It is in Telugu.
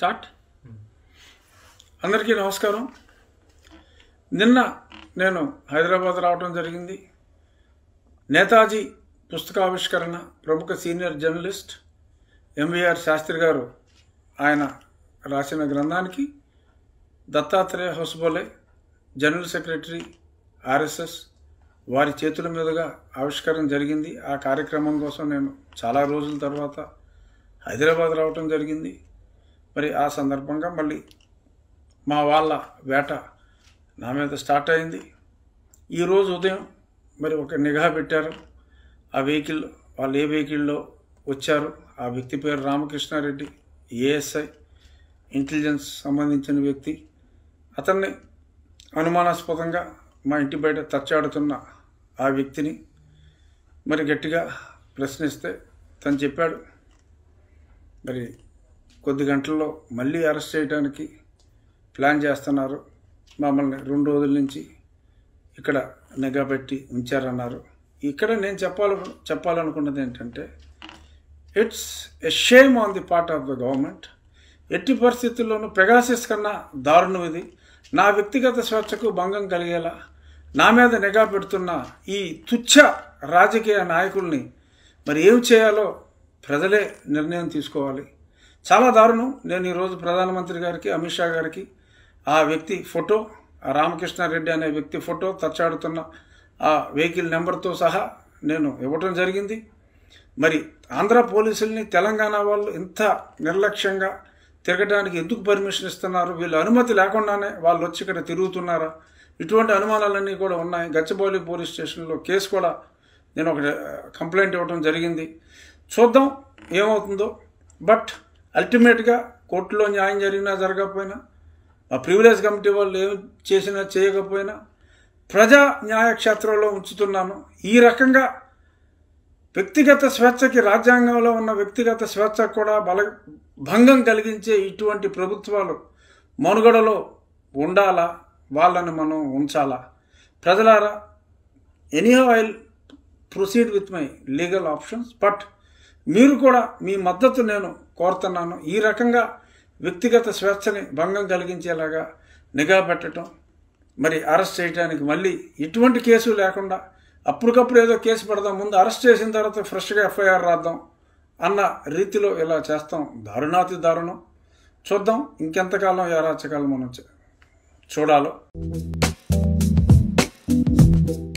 స్టార్ట్ అందరికీ నమస్కారం నిన్న నేను హైదరాబాద్ రావడం జరిగింది నేతాజీ పుస్తకావిష్కరణ ప్రముఖ సీనియర్ జర్నలిస్ట్ ఎంవీఆర్ శాస్త్రి గారు ఆయన రాసిన గ్రంథానికి Dattatreya Hosabale general secretary RSS వారి చేతుల మీదుగా ఆవిష్కరణ జరిగింది ఆ కార్యక్రమం కోసం నేను చాలా రోజుల తర్వాత హైదరాబాద్ రావటం జరిగింది మరి ఆ సందర్భంగా మళ్ళీ మా వాళ్ళ వేట నా మీద స్టార్ట్ అయింది ఈరోజు ఉదయం మరి ఒక నిఘా పెట్టారు ఆ వెహికల్ వాళ్ళు ఏ వెహికల్లో వచ్చారు ఆ వ్యక్తి పేరు రామకృష్ణారెడ్డి ఏఎస్ఐ ఇంటెలిజెన్స్ సంబంధించిన వ్యక్తి అతన్ని అనుమానాస్పదంగా మా ఇంటి బయట తచ్చాడుతున్న ఆ వ్యక్తిని మరి గట్టిగా ప్రశ్నిస్తే తను చెప్పాడు మరి కొద్ది గంటల్లో మళ్ళీ అరెస్ట్ చేయడానికి ప్లాన్ చేస్తున్నారు మమ్మల్ని రెండు రోజుల నుంచి ఇక్కడ నిఘా పెట్టి ఉంచారన్నారు ఇక్కడ నేను చెప్పాల చెప్పాలనుకున్నది ఏంటంటే it's a shame on the part of the government ఎట్టి పరిస్థితుల్లోనూ పెగాసిస్ కన్నా దారుణం ఇది నా వ్యక్తిగత స్వేచ్ఛకు భంగం కలిగేలా నా మీద నిఘా పెడుతున్న ఈ తుచ్చ రాజకీయ నాయకుల్ని మరి ఏం చేయాలో ప్రజలే నిర్ణయం తీసుకోవాలి చాలా దారుణం నేను ఈరోజు ప్రధానమంత్రి గారికి అమిత్ షా గారికి ఆ వ్యక్తి ఫోటో రామకృష్ణారెడ్డి అనే వ్యక్తి ఫోటో తచ్చాడుతున్న ఆ వెహికల్ నెంబర్తో సహా నేను ఇవ్వటం జరిగింది మరి ఆంధ్ర పోలీసుల్ని తెలంగాణ వాళ్ళు ఇంత నిర్లక్ష్యంగా తిరగడానికి ఎందుకు పర్మిషన్ ఇస్తున్నారు వీళ్ళు అనుమతి లేకుండానే వాళ్ళు వచ్చి ఇక్కడ తిరుగుతున్నారా ఇటువంటి అనుమానాలన్నీ కూడా ఉన్నాయి గచ్చబౌలి పోలీస్ స్టేషన్లో కేసు కూడా నేను ఒక కంప్లైంట్ ఇవ్వడం జరిగింది చూద్దాం ఏమవుతుందో బట్ అల్టిమేట్గా కోర్టులో న్యాయం జరిగినా జరగకపోయినా ఆ ప్రివిలేజ్ కమిటీ వాళ్ళు ఏం చేసినా చేయకపోయినా ప్రజా న్యాయక్షేత్రంలో ఉంచుతున్నాను ఈ రకంగా వ్యక్తిగత స్వేచ్ఛకి రాజ్యాంగంలో ఉన్న వ్యక్తిగత స్వేచ్ఛ కూడా బల భంగం కలిగించే ఇటువంటి ప్రభుత్వాలు మనుగడలో ఉండాలా వాళ్ళని మనం ఉంచాలా ప్రజలారా anyhow I proceed with my legal options but మీరు కూడా మీ మద్దతు నేను కోరుతున్నాను ఈ రకంగా వ్యక్తిగత స్వేచ్ఛని భంగం కలిగించేలాగా నిఘా పెట్టడం మరి అరెస్ట్ చేయడానికి మళ్ళీ ఎటువంటి కేసు లేకుండా అప్పటికప్పుడు ఏదో కేసు పెడదాం ముందు అరెస్ట్ చేసిన తర్వాత ఫ్రెష్గా ఎఫ్ఐఆర్ రాద్దాం అన్న రీతిలో ఇలా చేస్తాం దారుణాతి దారుణం చూద్దాం ఇంకెంతకాలం ఈ అరాచకాలు మనం చూడాలో